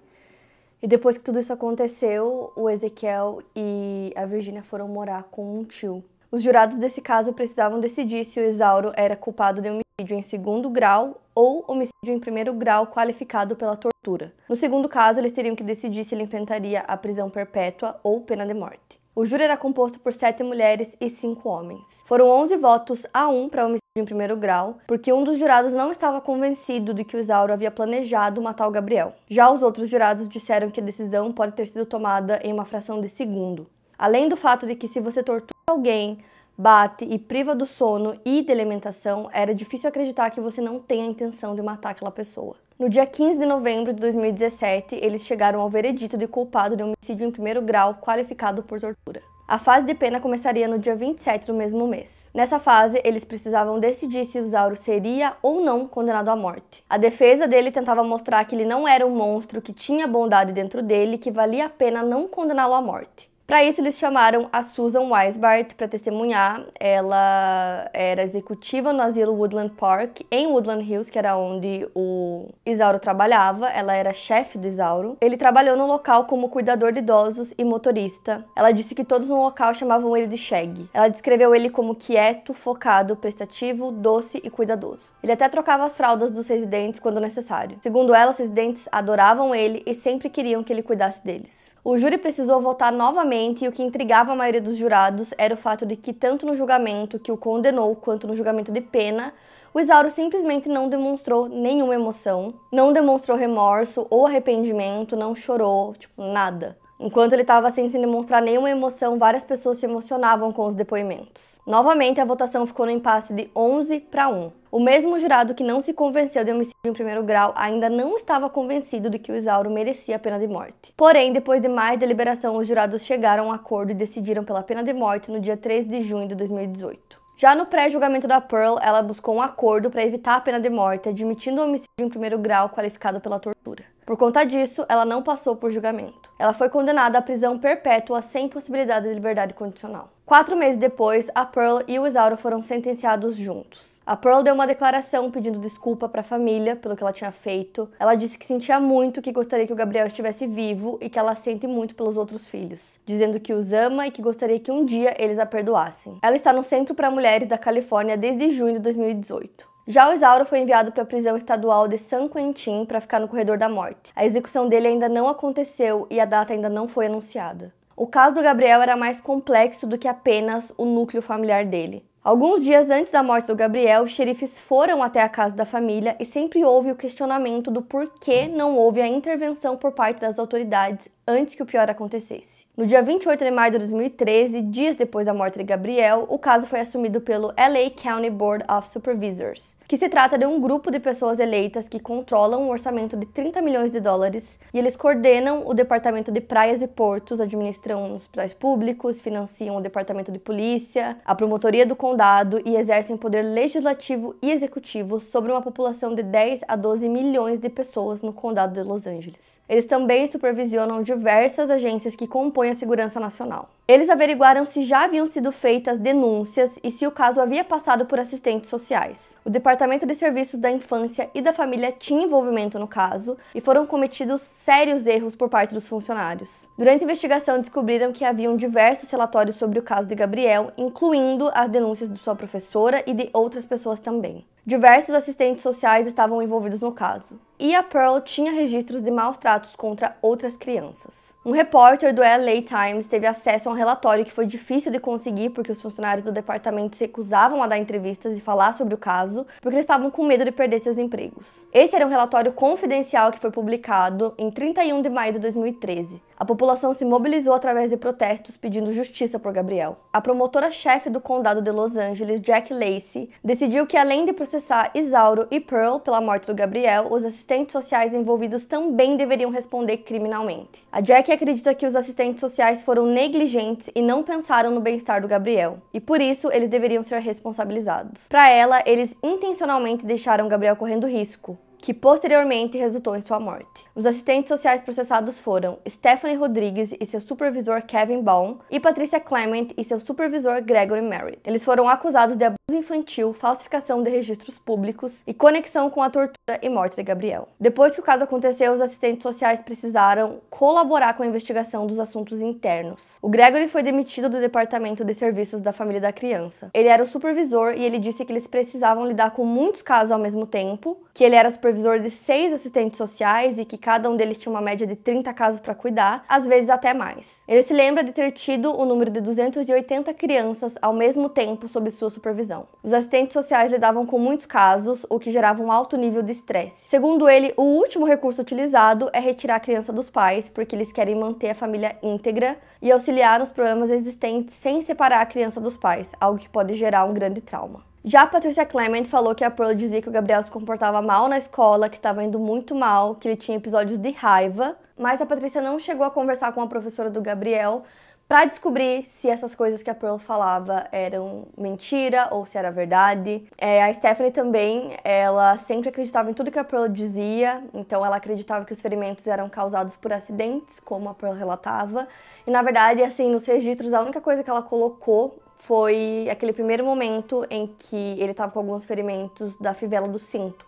[SPEAKER 1] E depois que tudo isso aconteceu, o Ezequiel e a Virginia foram morar com um tio. Os jurados desse caso precisavam decidir se o Isauro era culpado de homicídio em segundo grau ou homicídio em primeiro grau qualificado pela tortura. No segundo caso, eles teriam que decidir se ele enfrentaria a prisão perpétua ou pena de morte. O júri era composto por sete mulheres e cinco homens. Foram 11 votos a um para homicídio em primeiro grau, porque um dos jurados não estava convencido de que o Isauro havia planejado matar o Gabriel. Já os outros jurados disseram que a decisão pode ter sido tomada em uma fração de segundo. Além do fato de que se você tortura alguém, bate e priva do sono e de alimentação, era difícil acreditar que você não tem a intenção de matar aquela pessoa. No dia 15 de novembro de 2017, eles chegaram ao veredito de culpado de homicídio em primeiro grau qualificado por tortura. A fase de pena começaria no dia 27 do mesmo mês. Nessa fase, eles precisavam decidir se o Zauro seria ou não condenado à morte. A defesa dele tentava mostrar que ele não era um monstro que tinha bondade dentro dele que valia a pena não condená-lo à morte. Para isso, eles chamaram a Susan Weisbart para testemunhar. Ela era executiva no asilo Woodland Park, em Woodland Hills, que era onde o Isauro trabalhava. Ela era chefe do Isauro. Ele trabalhou no local como cuidador de idosos e motorista. Ela disse que todos no local chamavam ele de Shag. Ela descreveu ele como quieto, focado, prestativo, doce e cuidadoso. Ele até trocava as fraldas dos residentes quando necessário. Segundo ela, os residentes adoravam ele e sempre queriam que ele cuidasse deles. O júri precisou votar novamente e o que intrigava a maioria dos jurados era o fato de que, tanto no julgamento que o condenou quanto no julgamento de pena, o Isauro simplesmente não demonstrou nenhuma emoção, não demonstrou remorso ou arrependimento, não chorou, tipo, nada. Enquanto ele estava assim, sem se demonstrar nenhuma emoção, várias pessoas se emocionavam com os depoimentos. Novamente, a votação ficou no impasse de 11 para 1. O mesmo jurado que não se convenceu de homicídio em primeiro grau ainda não estava convencido de que o Isauro merecia a pena de morte. Porém, depois de mais deliberação, os jurados chegaram a um acordo e decidiram pela pena de morte no dia 3 de junho de 2018. Já no pré-julgamento da Pearl, ela buscou um acordo para evitar a pena de morte, admitindo o homicídio em primeiro grau qualificado pela tortura. Por conta disso, ela não passou por julgamento. Ela foi condenada à prisão perpétua sem possibilidade de liberdade condicional. Quatro meses depois, a Pearl e o Isauro foram sentenciados juntos. A Pearl deu uma declaração pedindo desculpa para a família pelo que ela tinha feito. Ela disse que sentia muito que gostaria que o Gabriel estivesse vivo e que ela sente muito pelos outros filhos, dizendo que os ama e que gostaria que um dia eles a perdoassem. Ela está no Centro para Mulheres da Califórnia desde junho de 2018. Já o Isauro foi enviado para a prisão estadual de San Quentin para ficar no corredor da morte. A execução dele ainda não aconteceu e a data ainda não foi anunciada. O caso do Gabriel era mais complexo do que apenas o núcleo familiar dele. Alguns dias antes da morte do Gabriel, xerifes foram até a casa da família e sempre houve o questionamento do porquê não houve a intervenção por parte das autoridades antes que o pior acontecesse. No dia 28 de maio de 2013, dias depois da morte de Gabriel, o caso foi assumido pelo LA County Board of Supervisors, que se trata de um grupo de pessoas eleitas que controlam um orçamento de 30 milhões de dólares e eles coordenam o departamento de praias e portos, administram hospitais públicos, financiam o departamento de polícia, a promotoria do condado e exercem poder legislativo e executivo sobre uma população de 10 a 12 milhões de pessoas no condado de Los Angeles. Eles também supervisionam diversas agências que compõem a segurança nacional. Eles averiguaram se já haviam sido feitas denúncias e se o caso havia passado por assistentes sociais. O Departamento de Serviços da Infância e da Família tinha envolvimento no caso e foram cometidos sérios erros por parte dos funcionários. Durante a investigação, descobriram que haviam diversos relatórios sobre o caso de Gabriel, incluindo as denúncias de sua professora e de outras pessoas também. Diversos assistentes sociais estavam envolvidos no caso. E a Pearl tinha registros de maus tratos contra outras crianças. Um repórter do LA Times teve acesso a um relatório que foi difícil de conseguir porque os funcionários do departamento se recusavam a dar entrevistas e falar sobre o caso, porque eles estavam com medo de perder seus empregos. Esse era um relatório confidencial que foi publicado em 31 de maio de 2013. A população se mobilizou através de protestos pedindo justiça por Gabriel. A promotora-chefe do condado de Los Angeles, Jack Lacey, decidiu que além de processar Isauro e Pearl pela morte do Gabriel, os assistentes sociais envolvidos também deveriam responder criminalmente. A Jack acredita que os assistentes sociais foram negligentes e não pensaram no bem-estar do Gabriel, e por isso eles deveriam ser responsabilizados. Para ela, eles intencionalmente deixaram Gabriel correndo risco, que posteriormente resultou em sua morte. Os assistentes sociais processados foram Stephanie Rodrigues e seu supervisor Kevin Baum e Patricia Clement e seu supervisor Gregory Merritt. Eles foram acusados de abuso infantil, falsificação de registros públicos e conexão com a tortura e morte de Gabriel. Depois que o caso aconteceu, os assistentes sociais precisaram colaborar com a investigação dos assuntos internos. O Gregory foi demitido do Departamento de Serviços da Família da Criança. Ele era o supervisor e ele disse que eles precisavam lidar com muitos casos ao mesmo tempo que ele era supervisor de seis assistentes sociais e que cada um deles tinha uma média de 30 casos para cuidar, às vezes até mais. Ele se lembra de ter tido o número de 280 crianças ao mesmo tempo sob sua supervisão. Os assistentes sociais lidavam com muitos casos, o que gerava um alto nível de estresse. Segundo ele, o último recurso utilizado é retirar a criança dos pais, porque eles querem manter a família íntegra e auxiliar nos problemas existentes sem separar a criança dos pais, algo que pode gerar um grande trauma. Já a Patricia Clement falou que a Pearl dizia que o Gabriel se comportava mal na escola, que estava indo muito mal, que ele tinha episódios de raiva, mas a Patrícia não chegou a conversar com a professora do Gabriel para descobrir se essas coisas que a Pearl falava eram mentira ou se era verdade. É, a Stephanie também, ela sempre acreditava em tudo que a Pearl dizia, então ela acreditava que os ferimentos eram causados por acidentes, como a Pearl relatava. E na verdade, assim, nos registros, a única coisa que ela colocou foi aquele primeiro momento em que ele estava com alguns ferimentos da fivela do cinto.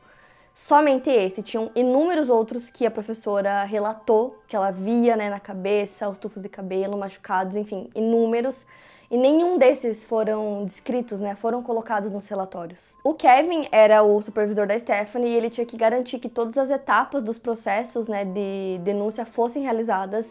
[SPEAKER 1] Somente esse, tinham inúmeros outros que a professora relatou, que ela via né, na cabeça, os tufos de cabelo, machucados, enfim, inúmeros. E nenhum desses foram descritos, né, foram colocados nos relatórios. O Kevin era o supervisor da Stephanie e ele tinha que garantir que todas as etapas dos processos né, de denúncia fossem realizadas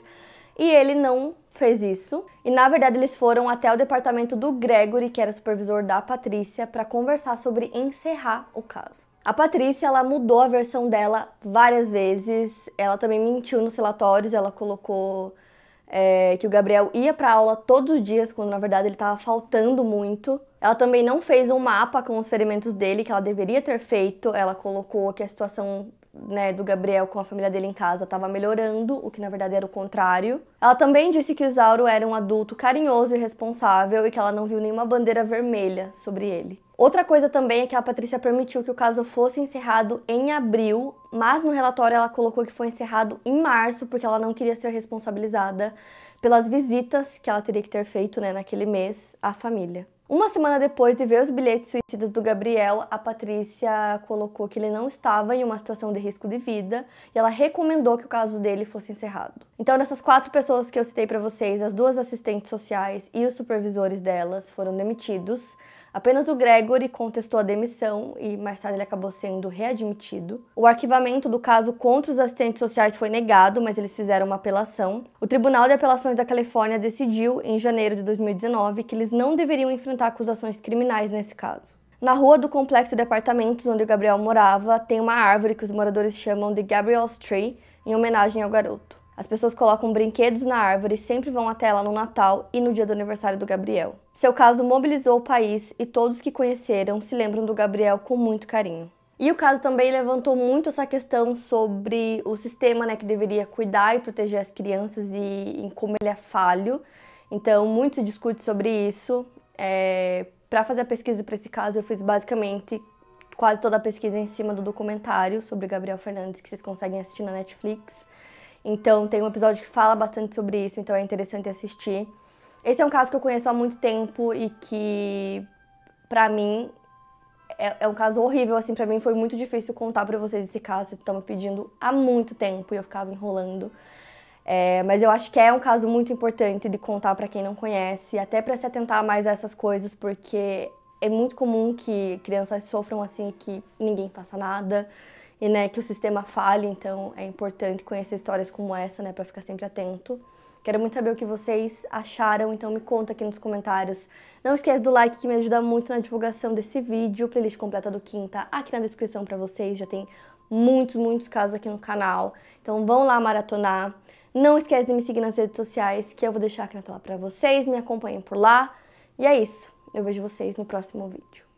[SPEAKER 1] e ele não fez isso. E na verdade eles foram até o departamento do Gregory, que era supervisor da Patrícia, para conversar sobre encerrar o caso. A Patrícia, ela mudou a versão dela várias vezes. Ela também mentiu nos relatórios, ela colocou é, que o Gabriel ia para aula todos os dias, quando na verdade ele estava faltando muito. Ela também não fez um mapa com os ferimentos dele que ela deveria ter feito. Ela colocou que a situação né, do Gabriel com a família dele em casa estava melhorando, o que na verdade era o contrário. Ela também disse que o Isauro era um adulto carinhoso e responsável e que ela não viu nenhuma bandeira vermelha sobre ele. Outra coisa também é que a Patrícia permitiu que o caso fosse encerrado em abril, mas no relatório ela colocou que foi encerrado em março porque ela não queria ser responsabilizada pelas visitas que ela teria que ter feito né, naquele mês à família. Uma semana depois de ver os bilhetes suicidas do Gabriel, a Patrícia colocou que ele não estava em uma situação de risco de vida e ela recomendou que o caso dele fosse encerrado. Então, dessas quatro pessoas que eu citei para vocês, as duas assistentes sociais e os supervisores delas foram demitidos. Apenas o Gregory contestou a demissão e mais tarde ele acabou sendo readmitido. O arquivamento do caso contra os assistentes sociais foi negado, mas eles fizeram uma apelação. O Tribunal de Apelações da Califórnia decidiu, em janeiro de 2019, que eles não deveriam enfrentar acusações criminais nesse caso. Na rua do complexo de apartamentos onde o Gabriel morava, tem uma árvore que os moradores chamam de Gabriel's Tree, em homenagem ao garoto. As pessoas colocam brinquedos na árvore e sempre vão até ela no Natal e no dia do aniversário do Gabriel. Seu caso mobilizou o país e todos que conheceram se lembram do Gabriel com muito carinho. E o caso também levantou muito essa questão sobre o sistema né, que deveria cuidar e proteger as crianças e em como ele é falho. Então, muito se discute sobre isso. É... Para fazer a pesquisa para esse caso, eu fiz basicamente quase toda a pesquisa em cima do documentário sobre Gabriel Fernandes que vocês conseguem assistir na Netflix. Então tem um episódio que fala bastante sobre isso, então é interessante assistir. Esse é um caso que eu conheço há muito tempo e que, pra mim, é, é um caso horrível, assim, pra mim foi muito difícil contar pra vocês esse caso, vocês estão me pedindo há muito tempo e eu ficava enrolando. É, mas eu acho que é um caso muito importante de contar para quem não conhece, até para se atentar mais a essas coisas, porque é muito comum que crianças sofram assim e que ninguém faça nada e né, que o sistema falhe, então é importante conhecer histórias como essa, né, para ficar sempre atento. Quero muito saber o que vocês acharam, então me conta aqui nos comentários. Não esquece do like que me ajuda muito na divulgação desse vídeo. Playlist completa do Quinta aqui na descrição para vocês, já tem muitos, muitos casos aqui no canal. Então vão lá maratonar. Não esquece de me seguir nas redes sociais, que eu vou deixar aqui na tela para vocês, me acompanhem por lá. E é isso. Eu vejo vocês no próximo vídeo.